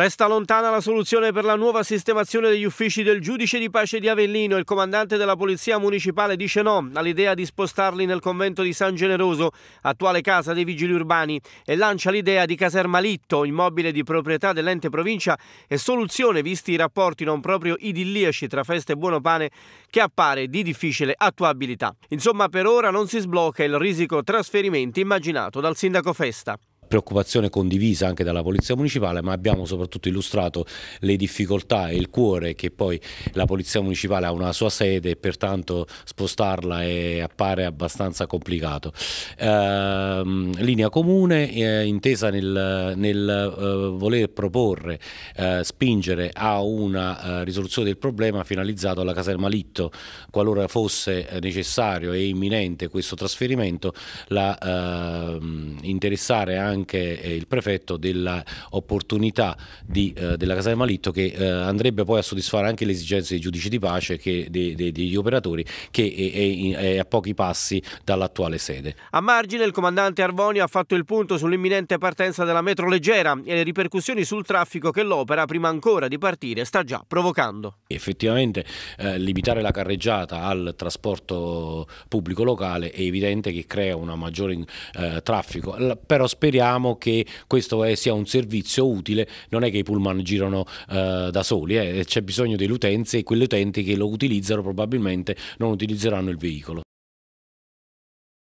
Resta lontana la soluzione per la nuova sistemazione degli uffici del giudice di pace di Avellino. Il comandante della Polizia Municipale dice no all'idea di spostarli nel convento di San Generoso, attuale casa dei vigili urbani, e lancia l'idea di Caserma Litto, immobile di proprietà dell'ente provincia e soluzione visti i rapporti non proprio idilliaci tra festa e buono pane che appare di difficile attuabilità. Insomma, per ora non si sblocca il risico trasferimenti immaginato dal sindaco Festa preoccupazione condivisa anche dalla Polizia Municipale, ma abbiamo soprattutto illustrato le difficoltà e il cuore che poi la Polizia Municipale ha una sua sede e pertanto spostarla è, appare abbastanza complicato. Eh, linea comune eh, intesa nel, nel eh, voler proporre, eh, spingere a una eh, risoluzione del problema finalizzato alla caserma Litto, qualora fosse eh, necessario e imminente questo trasferimento, la, ehm, interessare anche anche eh, il prefetto dell'opportunità eh, della Casa del Malitto che eh, andrebbe poi a soddisfare anche le esigenze dei giudici di pace e degli operatori che eh, è, è, è a pochi passi dall'attuale sede. A margine il comandante Arvonio ha fatto il punto sull'imminente partenza della metro leggera e le ripercussioni sul traffico che l'opera prima ancora di partire sta già provocando. Effettivamente eh, limitare la carreggiata al trasporto pubblico locale è evidente che crea un maggiore eh, traffico, però speriamo sappiamo che questo eh, sia un servizio utile, non è che i pullman girano eh, da soli, eh. c'è bisogno delle utenze e quelle utenti che lo utilizzano probabilmente non utilizzeranno il veicolo.